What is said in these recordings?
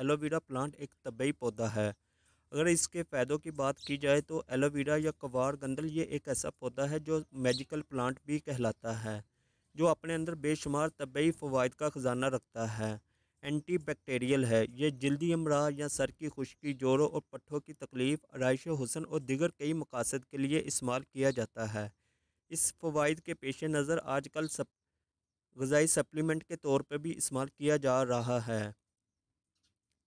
aloe vera plant एक तबई पौधा है अगर इसके फ़ायदों की बात की जाए तो एलोवेरा या कवार गंदल ये एक ऐसा पौधा है जो मेजिकल प्लांट भी कहलाता है जो अपने अंदर बेशुमार तबई फ़वाद का ख़जाना रखता है एंटी है ये जल्दी अमरा या सर की खुशकी जोड़ों और पट्ठों की तकलीफ़ आरइश हुसन और दिगर कई मकासद के लिए इस्तेमाल किया जाता है इस फ़वाद के पेश नज़र आजकल सप गज़ाई सप्लीमेंट के तौर पर भी इस्तेमाल किया जा रहा है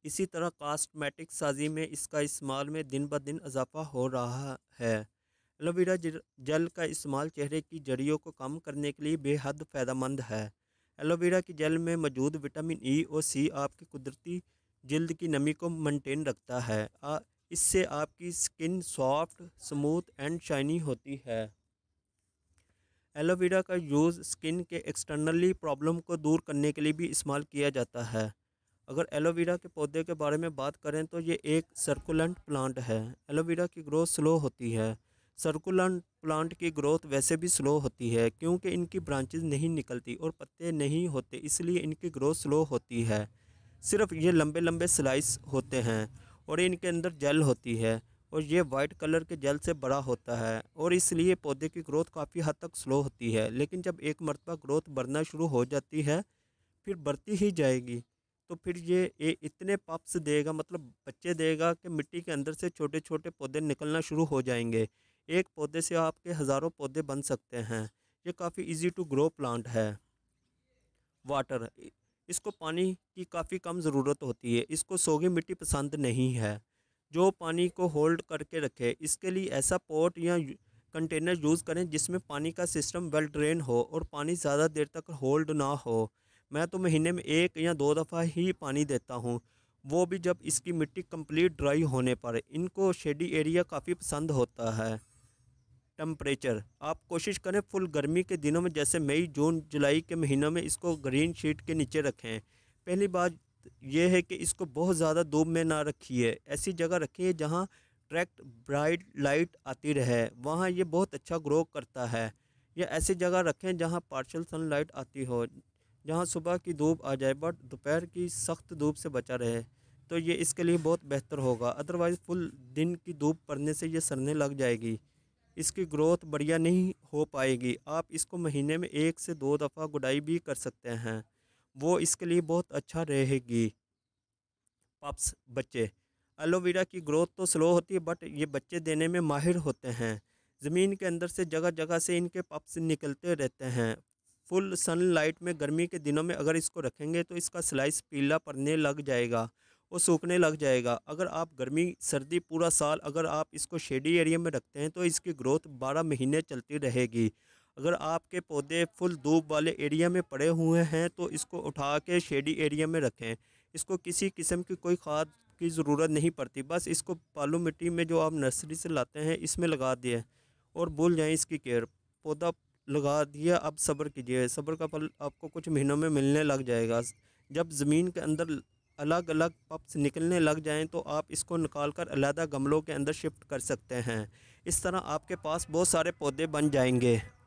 इसी तरह कास्टमेटिक साजी में इसका इस्तेमाल में दिन ब दिन इजाफा हो रहा है एलोवेरा जल का इस्तेमाल चेहरे की जड़ियों को कम करने के लिए बेहद फ़ायदेमंद है एलोवेरा की जल में मौजूद विटामिन ई e और सी आपकी कुदरती जल्द की नमी को मेंटेन रखता है इससे आपकी skin soft smooth and shiny होती है एलोवेरा का यूज़ स्किन के एक्सटर्नली प्रॉब्लम को दूर करने के लिए भी इस्तेमाल किया जाता है अगर एलोवेरा के पौधे के बारे में बात करें तो ये एक सर्कुलेंट प्लांट है एलोवेरा की ग्रोथ स्लो होती है सर्कुलेंट प्लांट की ग्रोथ वैसे भी स्लो होती है क्योंकि इनकी ब्रांचेज नहीं निकलती और पत्ते नहीं होते इसलिए इनकी ग्रोथ स्लो होती है सिर्फ ये लंबे लंबे स्लाइस होते हैं और इनके अंदर जेल होती है और ये वाइट कलर के जेल से बड़ा होता है और इसलिए पौधे की ग्रोथ काफ़ी हद तक स्लो होती है लेकिन जब एक मरतबा ग्रोथ बढ़ना शुरू हो जाती है फिर बढ़ती ही जाएगी तो फिर ये ये इतने पप्स देगा मतलब बच्चे देगा कि मिट्टी के अंदर से छोटे छोटे पौधे निकलना शुरू हो जाएंगे एक पौधे से आपके हज़ारों पौधे बन सकते हैं ये काफ़ी इजी टू ग्रो प्लांट है वाटर इसको पानी की काफ़ी कम ज़रूरत होती है इसको सोगी मिट्टी पसंद नहीं है जो पानी को होल्ड करके रखे इसके लिए ऐसा पोट या कंटेनर यूज़ करें जिसमें पानी का सिस्टम वेल ड्रेन हो और पानी ज़्यादा देर तक होल्ड ना हो मैं तो महीने में एक या दो दफ़ा ही पानी देता हूँ वो भी जब इसकी मिट्टी कंप्लीट ड्राई होने पर इनको शेडी एरिया काफ़ी पसंद होता है टम्परेचर आप कोशिश करें फुल गर्मी के दिनों में जैसे मई जून जुलाई के महीनों में इसको ग्रीन शीट के नीचे रखें पहली बात यह है कि इसको बहुत ज़्यादा धूप में ना रखिए ऐसी जगह रखिए जहाँ ट्रैक्ट ब्राइट लाइट आती रहे वहाँ ये बहुत अच्छा ग्रो करता है या ऐसी जगह रखें जहाँ पार्शल सनलाइट आती हो जहाँ सुबह की धूप आ जाए बट दोपहर की सख्त धूप से बचा रहे तो ये इसके लिए बहुत बेहतर होगा अदरवाइज़ फुल दिन की धूप पड़ने से ये सड़ने लग जाएगी इसकी ग्रोथ बढ़िया नहीं हो पाएगी आप इसको महीने में एक से दो दफ़ा गुडाई भी कर सकते हैं वो इसके लिए बहुत अच्छा रहेगी पप्स बच्चे एलोवेरा की ग्रोथ तो स्लो होती है बट ये बच्चे देने में माहिर होते हैं ज़मीन के अंदर से जगह जगह से इनके पप्स निकलते रहते हैं फुल सनलाइट में गर्मी के दिनों में अगर इसको रखेंगे तो इसका स्लाइस पीला पड़ने लग जाएगा वो सूखने लग जाएगा अगर आप गर्मी सर्दी पूरा साल अगर आप इसको शेडी एरिया में रखते हैं तो इसकी ग्रोथ बारह महीने चलती रहेगी अगर आपके पौधे फुल धूप वाले एरिया में पड़े हुए हैं तो इसको उठा के शेडी एरिया में रखें इसको किसी किस्म की कोई खाद की ज़रूरत नहीं पड़ती बस इसको बालू मिट्टी में जो आप नर्सरी से लाते हैं इसमें लगा दिए और भूल जाएँ इसकी केयर पौधा लगा दिया अब सब्र कीजिए सब्र का फल आपको कुछ महीनों में मिलने लग जाएगा जब ज़मीन के अंदर अलग अलग पप्स निकलने लग जाएं तो आप इसको निकाल कर अलहदा गमलों के अंदर शिफ्ट कर सकते हैं इस तरह आपके पास बहुत सारे पौधे बन जाएंगे